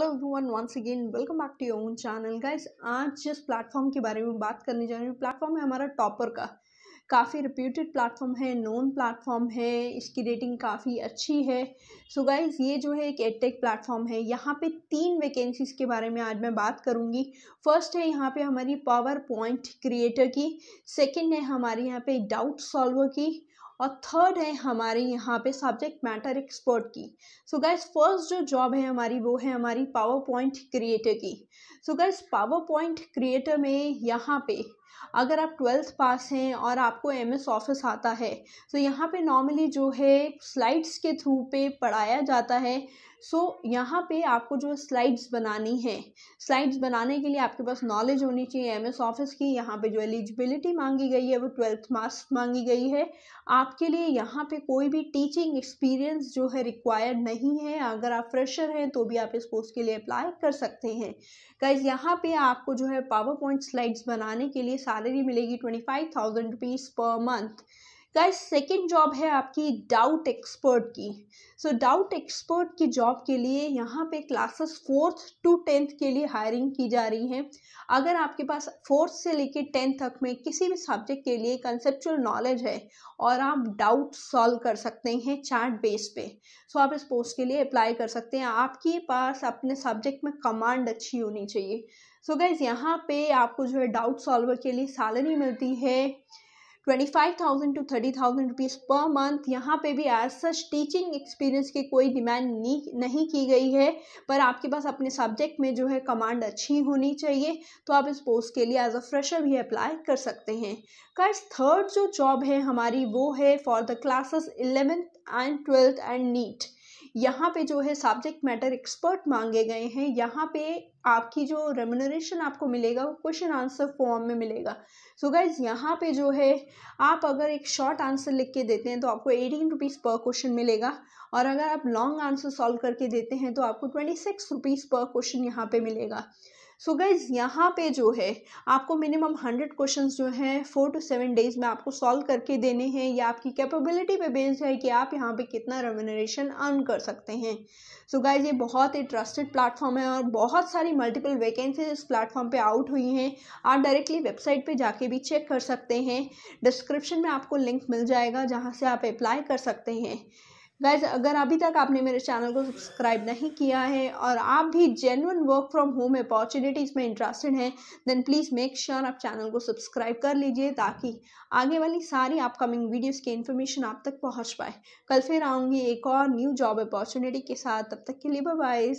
hello everyone once again welcome back to your own channel guys आज जिस platform के बारे में बात करने जा रही हूँ प्लेटफॉर्म है हमारा टॉपर का काफ़ी रिप्यूटेड प्लेटफॉर्म है नोन प्लेटफॉर्म है इसकी रेटिंग काफ़ी अच्छी है सो so गाइज ये जो है एक एडटेक प्लेटफॉर्म है यहाँ पे तीन वैकेंसीज़ के बारे में आज मैं बात करूँगी फर्स्ट है यहाँ पे हमारी पावर पॉइंट क्रिएटर की सेकेंड है हमारे यहाँ पे डाउट सॉल्वर की और थर्ड है हमारे यहाँ पे सब्जेक्ट मैटर एक्सपर्ट की सो गाइज फर्स्ट जो जॉब है हमारी वो है हमारी पावर पॉइंट क्रिएटर की so guys power point creator में यहाँ पे अगर आप ट्वेल्थ पास हैं और आपको एम एस ऑफिस आता है तो यहाँ पे नॉर्मली जो है स्लाइड्स के थ्रू पे पढ़ाया जाता है सो so, यहाँ पे आपको जो स्लाइड्स बनानी है स्लाइड्स बनाने के लिए आपके पास नॉलेज होनी चाहिए एम एस ऑफिस की यहाँ पे जो एलिजिबिलिटी मांगी गई है वो ट्वेल्थ मार्क्स मांगी गई है आपके लिए यहाँ पे कोई भी टीचिंग एक्सपीरियंस जो है रिक्वायर्ड नहीं है अगर आप फ्रेशर हैं तो भी आप इस पोस्ट के लिए अप्लाई कर सकते हैं गाइज यहाँ पे आपको जो है पावर पॉइंट स्लाइड्स बनाने के लिए सैलरी मिलेगी twenty five thousand rupees per month guys second job है आपकी डाउट एक्सपर्ट की सो डाउट एक्सपर्ट की जॉब के लिए यहाँ पे क्लासेस फोर्थ टू टेंथ के लिए हायरिंग की जा रही है अगर आपके पास फोर्थ से लेके टेंथ तक में किसी भी सब्जेक्ट के लिए कंसेप्चुअल नॉलेज है और आप डाउट सॉल्व कर सकते हैं चार्ट बेस पे सो so, आप इस पोस्ट के लिए अप्लाई कर सकते हैं आपके पास अपने सब्जेक्ट में कमांड अच्छी होनी चाहिए सो गाइज़ यहाँ पे आपको जो है डाउट सॉल्वर के लिए सैलरी मिलती है twenty five thousand to thirty thousand rupees per month यहाँ पे भी एज सच टीचिंग एक्सपीरियंस की कोई डिमांड नहीं की गई है पर आपके पास अपने सब्जेक्ट में जो है कमांड अच्छी होनी चाहिए तो आप इस पोस्ट के लिए एज अ फ्रेशर भी अप्लाई कर सकते हैं कर्ज थर्ड जो जॉब है हमारी वो है for the classes eleventh and twelfth and NEET यहाँ पे जो है सब्जेक्ट मैटर एक्सपर्ट मांगे गए हैं यहाँ पे आपकी जो रेमोनरेशन आपको मिलेगा वो क्वेश्चन आंसर फॉर्म में मिलेगा सो so गाइज यहाँ पे जो है आप अगर एक शॉर्ट आंसर लिख के देते हैं तो आपको एटीन रुपीज़ पर क्वेश्चन मिलेगा और अगर आप लॉन्ग आंसर सॉल्व करके देते हैं तो आपको twenty six rupees per question यहाँ पे मिलेगा सो गाइज यहाँ पे जो है आपको मिनिमम हंड्रेड क्वेश्चन जो हैं फोर टू सेवन डेज में आपको सॉल्व करके देने हैं या आपकी कैपेबिलिटी पे बेस्ड है कि आप यहाँ पे कितना रेमुनरेशन अर्न कर सकते हैं सो so गाइज ये बहुत ही ट्रस्टेड प्लेटफॉर्म है और बहुत सारी मल्टीपल वैकेंसीज इस प्लेटफॉर्म पे आउट हुई हैं आप डायरेक्टली वेबसाइट पे जाके भी चेक कर सकते हैं डिस्क्रिप्शन में आपको लिंक मिल जाएगा जहाँ से आप अप्लाई कर सकते हैं गाइज अगर अभी तक आपने मेरे चैनल को सब्सक्राइब नहीं किया है और आप भी genuine work from home opportunities में इंटरेस्टेड हैं देन प्लीज़ मेक श्योर आप चैनल को सब्सक्राइब कर लीजिए ताकि आगे वाली सारी अपकमिंग वीडियोस की इन्फॉर्मेशन आप तक पहुंच पाए कल फिर आऊँगी एक और न्यू जॉब अपॉर्चुनिटी के साथ तब तक के लिए बाय